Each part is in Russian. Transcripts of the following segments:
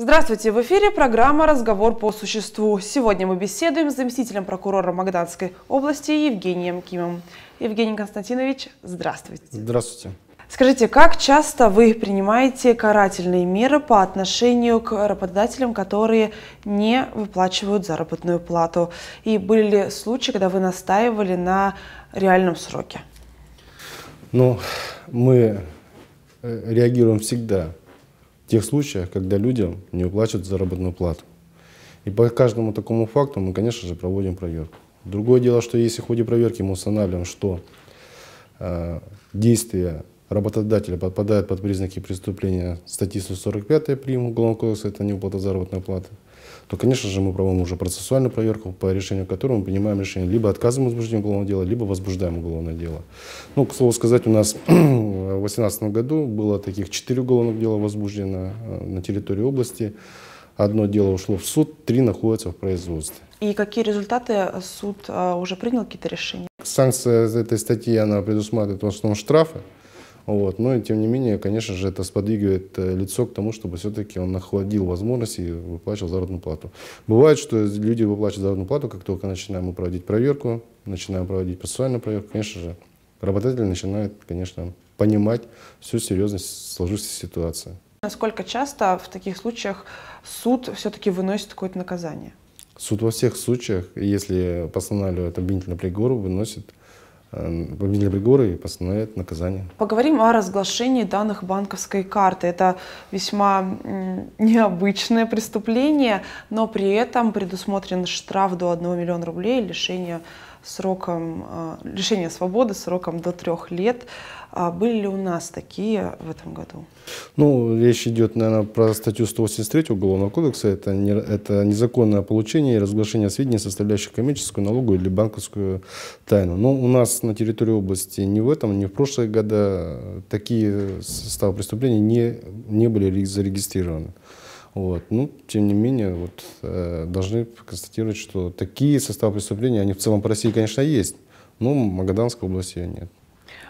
Здравствуйте! В эфире программа «Разговор по существу». Сегодня мы беседуем с заместителем прокурора Магданской области Евгением Кимом. Евгений Константинович, здравствуйте! Здравствуйте! Скажите, как часто вы принимаете карательные меры по отношению к работодателям, которые не выплачивают заработную плату? И были ли случаи, когда вы настаивали на реальном сроке? Ну, мы э, реагируем всегда тех случаях, когда люди не уплачивают заработную плату. И по каждому такому факту мы, конечно же, проводим проверку. Другое дело, что если в ходе проверки мы устанавливаем, что э, действия работодателя подпадают под признаки преступления статьи 145 прим. Уголовного кодекса, это неуплата заработной платы, то, конечно же, мы проводим уже процессуальную проверку, по решению которой мы принимаем решение либо отказом возбуждения уголовного дела, либо возбуждаем уголовное дело. Ну, к слову сказать, у нас в 2018 году было таких четыре уголовных дела возбуждено э, на территории области. Одно дело ушло в суд, три находятся в производстве. И какие результаты э, суд э, уже принял какие-то решения? Санкция этой статьи, она предусматривает в основном штрафы. Вот. Но, тем не менее, конечно же, это сподвигивает э, лицо к тому, чтобы все-таки он охладил возможности и выплачивал заработную плату. Бывает, что люди выплачивают заработную плату, как только начинаем мы проводить проверку, начинаем проводить процессуальную проверку, конечно же, работодатель начинает, конечно, понимать всю серьезность сложившейся ситуации. Насколько часто в таких случаях суд все-таки выносит какое-то наказание? Суд во всех случаях, если постановляют обвинительный приговор, выносит обвинитель пригоры и постановят наказание. Поговорим о разглашении данных банковской карты. Это весьма необычное преступление, но при этом предусмотрен штраф до 1 миллиона рублей, лишение сроком, э, лишение свободы сроком до трех лет. А были ли у нас такие в этом году? Ну, речь идет, наверное, про статью 183 Уголовного кодекса. Это, не, это незаконное получение и разглашение сведений, составляющих коммерческую, налоговую или банковскую тайну. Но у нас на территории области ни в этом, ни в прошлые года э, такие э, составы преступлений не, не были зарегистрированы. Вот. Ну, тем не менее, вот, э, должны констатировать, что такие составы преступления, они в целом по России, конечно, есть, но в Магаданской области нет.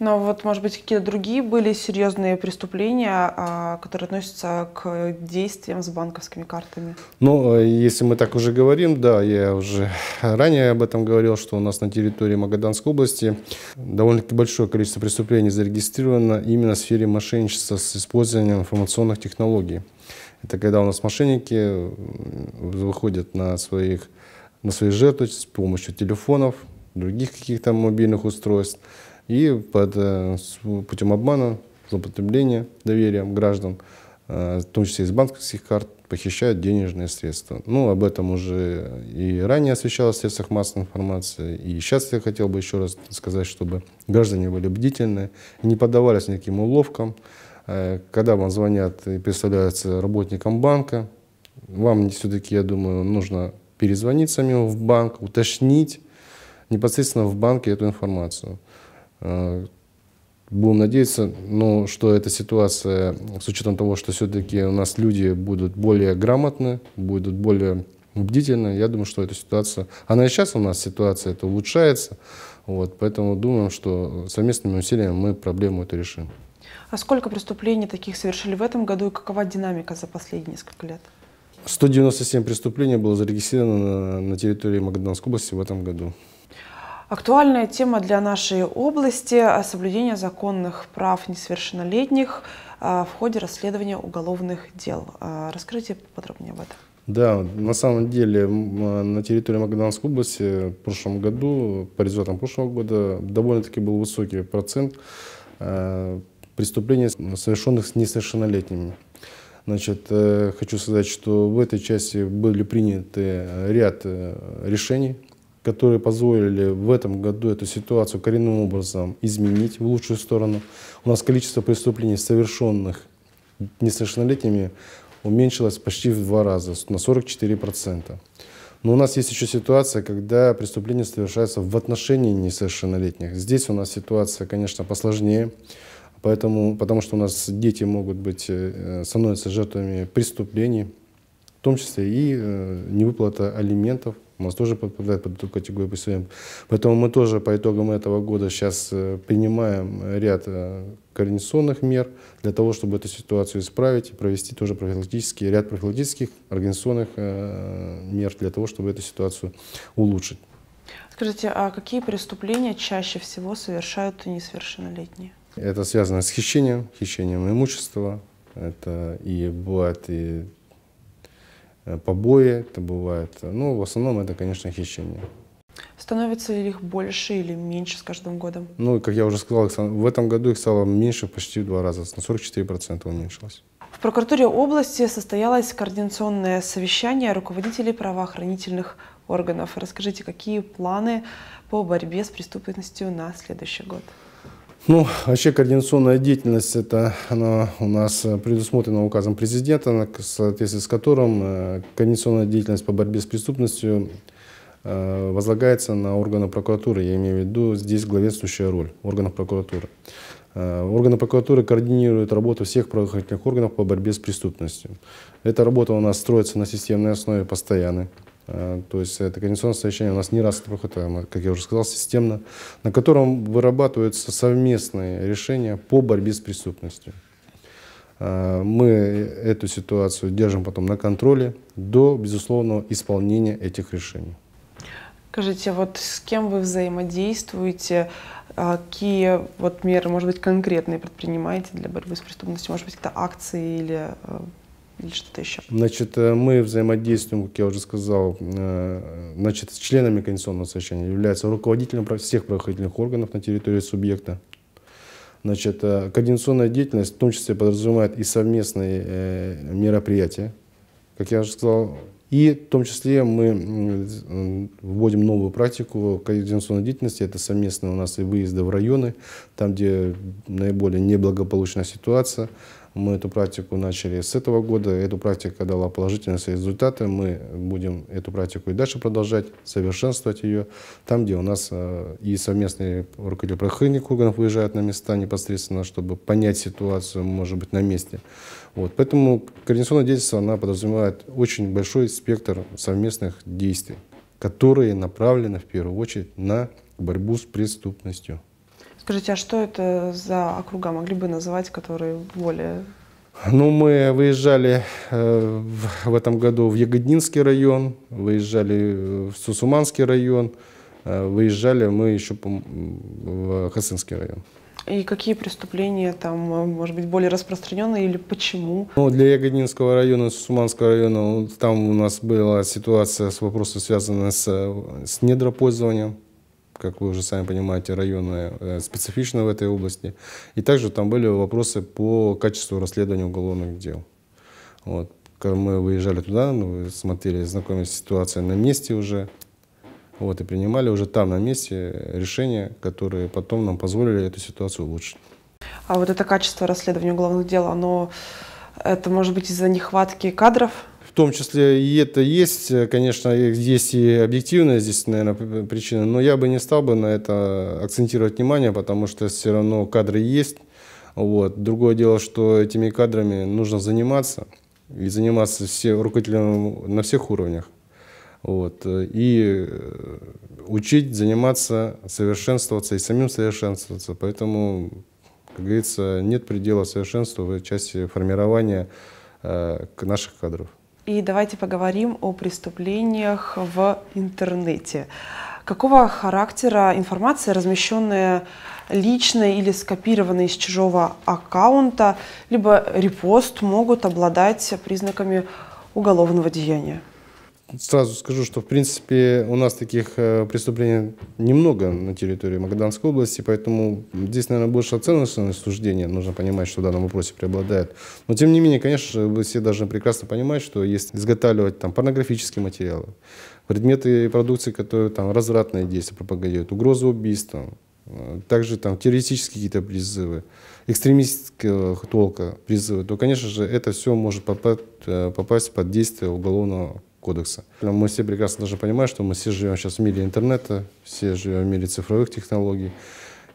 Но вот, может быть, какие-то другие были серьезные преступления, а, которые относятся к действиям с банковскими картами? Ну, э, если мы так уже говорим, да, я уже ранее об этом говорил, что у нас на территории Магаданской области довольно-таки большое количество преступлений зарегистрировано именно в сфере мошенничества с использованием информационных технологий. Это когда у нас мошенники выходят на своих на свои жертвы с помощью телефонов, других каких-то мобильных устройств, и под, э, путем обмана, злоупотребления доверием граждан, э, в том числе из банковских карт, похищают денежные средства. Ну, об этом уже и ранее освещалось в средствах массовой информации. И сейчас я хотел бы еще раз сказать, чтобы граждане были бдительны, не поддавались никаким уловкам. Э, когда вам звонят и представляются работником банка, вам все-таки, я думаю, нужно перезвонить самим в банк, уточнить непосредственно в банке эту информацию. Э, будем надеяться, но что эта ситуация, с учетом того, что все-таки у нас люди будут более грамотны, будут более бдительны, я думаю, что эта ситуация, она и сейчас у нас ситуация это улучшается, вот, поэтому думаем, что совместными усилиями мы проблему эту решим. А сколько преступлений таких совершили в этом году и какова динамика за последние несколько лет? 197 преступлений было зарегистрировано на территории Магаданской области в этом году. Актуальная тема для нашей области – соблюдение законных прав несовершеннолетних а, в ходе расследования уголовных дел. А, расскажите подробнее об этом. Да, на самом деле на территории Магаданской области в прошлом году, по результатам прошлого года, довольно-таки был высокий процент а, преступлений, совершенных с несовершеннолетними. Значит, э, хочу сказать, что в этой части были приняты ряд э, решений, которые позволили в этом году эту ситуацию коренным образом изменить в лучшую сторону. У нас количество преступлений, совершенных несовершеннолетними, уменьшилось почти в два раза, на 44%. Но у нас есть еще ситуация, когда преступления совершаются в отношении несовершеннолетних. Здесь у нас ситуация, конечно, посложнее, поэтому, потому что у нас дети могут быть, э, становятся жертвами преступлений, в том числе и э, невыплата алиментов у нас тоже подпадает под эту категорию присвоения. Поэтому мы тоже по итогам этого года сейчас э, принимаем ряд э, координационных мер для того, чтобы эту ситуацию исправить и провести тоже профилактический, ряд профилактических организационных мер для того, чтобы эту ситуацию улучшить. Скажите, а какие преступления чаще всего совершают несовершеннолетние? Это связано с хищением, хищением имущества. Это и бывает и Э, побои это бывает. Ну, в основном это, конечно, хищение. Становится ли их больше или меньше с каждым годом? Ну, как я уже сказал, в этом году их стало меньше почти в два раза, на 44% уменьшилось. В прокуратуре области состоялось координационное совещание руководителей правоохранительных органов. Расскажите, какие планы по борьбе с преступностью на следующий год? Ну, вообще координационная деятельность, это она у нас э, предусмотрена указом президента, в соответствии с которым э, координационная деятельность по борьбе с преступностью э, возлагается на органы прокуратуры. Я имею в виду здесь главенствующая роль органов прокуратуры. Органы прокуратуры координируют работу всех правоохранительных органов по борьбе с преступностью. Эта работа у нас строится на системной основе постоянной. Э, то есть это координационное совещание у нас не раз проходит, как я уже сказал, системно, на котором вырабатываются совместные решения по борьбе с преступностью. Э, мы эту ситуацию держим потом на контроле до безусловного исполнения этих решений. Скажите, вот с кем вы взаимодействуете, а, какие вот меры, может быть, конкретные предпринимаете для борьбы с преступностью, может быть, какие-то акции или э, или что-то еще? Значит, э, мы взаимодействуем, как я уже сказал, э, значит, с членами Конституционного совещания, является руководителем всех правоохранительных органов на территории субъекта. Значит, э, координационная деятельность в том числе подразумевает и совместные мероприятия, как я уже сказал, и в том числе мы вводим новую практику координационной деятельности. Это совместные у нас и выезды в районы, там, где наиболее неблагополучная ситуация. Мы эту практику начали с этого года. Эта практика дала положительные результаты. Мы будем эту практику и дальше продолжать, совершенствовать ее. Там, где у нас э, и совместные руководители правоохранительных органов выезжают на места непосредственно, чтобы понять ситуацию, может быть, на месте. Вот. Поэтому координационное действие она подразумевает очень большой спектр совместных действий, которые направлены в первую очередь на борьбу с преступностью. Скажите, а что это за округа могли бы называть, которые более ну, мы выезжали э, в этом году в Ягодинский район, выезжали э, в Сусуманский район, э, выезжали мы еще в Хасынский район. И какие преступления там, может быть, более распространенные или почему? Ну, для Ягодинского района, Сусуманского района, там у нас была ситуация с вопросом, связанным с, с недропользованием как вы уже сами понимаете, районы э, специфичны в этой области. И также там были вопросы по качеству расследования уголовных дел. Вот. Когда мы выезжали туда, мы ну, смотрели, знакомились с ситуацией на месте уже, вот, и принимали уже там на месте решения, которые потом нам позволили эту ситуацию улучшить. А вот это качество расследования уголовных дел, оно, это может быть из-за нехватки кадров? том числе и это есть, конечно, есть и объективная здесь, наверное, причина, но я бы не стал бы на это акцентировать внимание, потому что все равно кадры есть. Вот. Другое дело, что этими кадрами нужно заниматься, и заниматься все руководителем на всех уровнях. Вот. И э, учить, заниматься, совершенствоваться и самим совершенствоваться. Поэтому, как говорится, нет предела совершенству в части формирования э, наших кадров. И давайте поговорим о преступлениях в интернете. Какого характера информация, размещенная лично или скопированная из чужого аккаунта, либо репост, могут обладать признаками уголовного деяния? Сразу скажу, что в принципе у нас таких э, преступлений немного на территории Магаданской области, поэтому здесь, наверное, больше оценочное суждение. Нужно понимать, что в данном вопросе преобладает. Но тем не менее, конечно, вы все должны прекрасно понимать, что если изготавливать там порнографические материалы, предметы и продукции, которые там развратные действия пропагандируют, угрозы убийства, э, также там террористические какие-то призывы, экстремистского толка призывы, то, конечно же, это все может попасть, э, попасть под действие уголовного кодекса. Мы все прекрасно должны понимать, что мы все живем сейчас в мире интернета, все живем в мире цифровых технологий,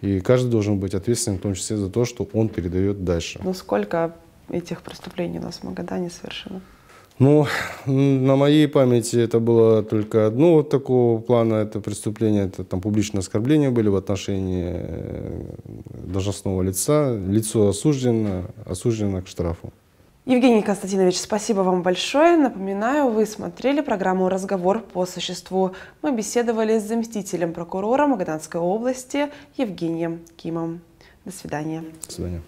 и каждый должен быть ответственен в том числе за то, что он передает дальше. Ну сколько этих преступлений у нас в Магадане совершено? Ну, на моей памяти это было только одно вот такого плана, это преступление, это там публичные оскорбления были в отношении э, должностного лица. Лицо осуждено, осуждено к штрафу. Евгений Константинович, спасибо вам большое. Напоминаю, вы смотрели программу «Разговор по существу». Мы беседовали с заместителем прокурора Магаданской области Евгением Кимом. До свидания. До свидания.